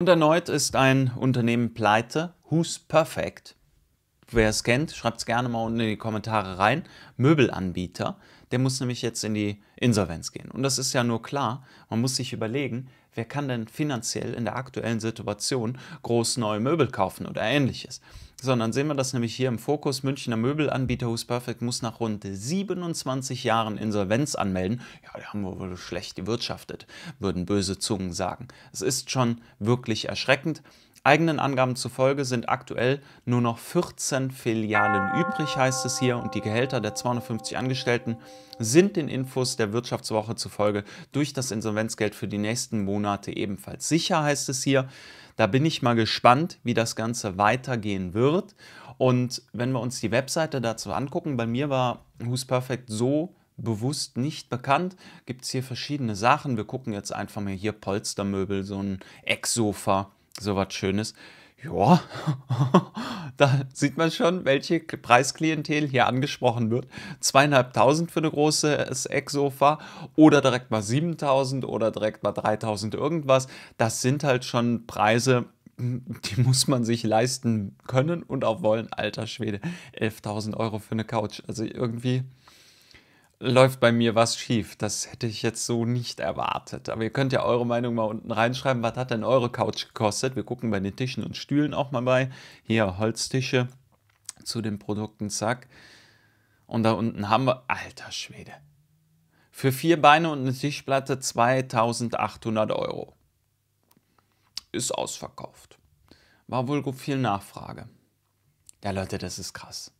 Und erneut ist ein Unternehmen pleite. Who's Perfect? Wer es kennt, schreibt es gerne mal unten in die Kommentare rein. Möbelanbieter, der muss nämlich jetzt in die Insolvenz gehen. Und das ist ja nur klar. Man muss sich überlegen, Wer kann denn finanziell in der aktuellen Situation groß neue Möbel kaufen oder ähnliches? Sondern sehen wir das nämlich hier im Fokus. Münchner Möbelanbieter Who's Perfect muss nach rund 27 Jahren Insolvenz anmelden. Ja, die haben wohl schlecht gewirtschaftet, würden böse Zungen sagen. Es ist schon wirklich erschreckend. Eigenen Angaben zufolge sind aktuell nur noch 14 Filialen übrig, heißt es hier, und die Gehälter der 250 Angestellten sind den Infos der Wirtschaftswoche zufolge durch das Insolvenzgeld für die nächsten Monate ebenfalls sicher, heißt es hier. Da bin ich mal gespannt, wie das Ganze weitergehen wird. Und wenn wir uns die Webseite dazu angucken, bei mir war Who's Perfect so bewusst nicht bekannt. Gibt es hier verschiedene Sachen. Wir gucken jetzt einfach mal hier Polstermöbel, so ein Ecksofa so was Schönes. Ja, da sieht man schon, welche Preisklientel hier angesprochen wird. Zweieinhalbtausend für eine große Ecksofa oder direkt mal 7000 oder direkt mal 3000 irgendwas. Das sind halt schon Preise, die muss man sich leisten können und auch wollen. Alter Schwede, 11.000 Euro für eine Couch. Also irgendwie, läuft bei mir was schief. Das hätte ich jetzt so nicht erwartet. Aber ihr könnt ja eure Meinung mal unten reinschreiben. Was hat denn eure Couch gekostet? Wir gucken bei den Tischen und Stühlen auch mal bei. Hier Holztische zu den Produkten, zack. Und da unten haben wir, alter Schwede, für vier Beine und eine Tischplatte 2800 Euro. Ist ausverkauft. War wohl viel Nachfrage. Ja, Leute, das ist krass.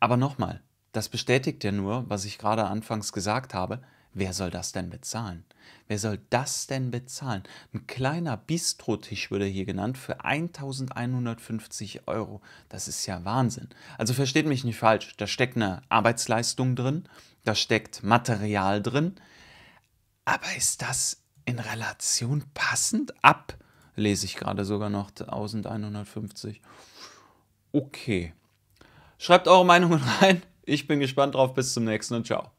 Aber nochmal, das bestätigt ja nur, was ich gerade anfangs gesagt habe. Wer soll das denn bezahlen? Wer soll das denn bezahlen? Ein kleiner Bistrotisch würde hier genannt für 1150 Euro. Das ist ja Wahnsinn. Also versteht mich nicht falsch. Da steckt eine Arbeitsleistung drin, da steckt Material drin. Aber ist das in Relation passend? Ab lese ich gerade sogar noch 1150. Okay. Schreibt eure Meinungen rein. Ich bin gespannt drauf. Bis zum nächsten und ciao.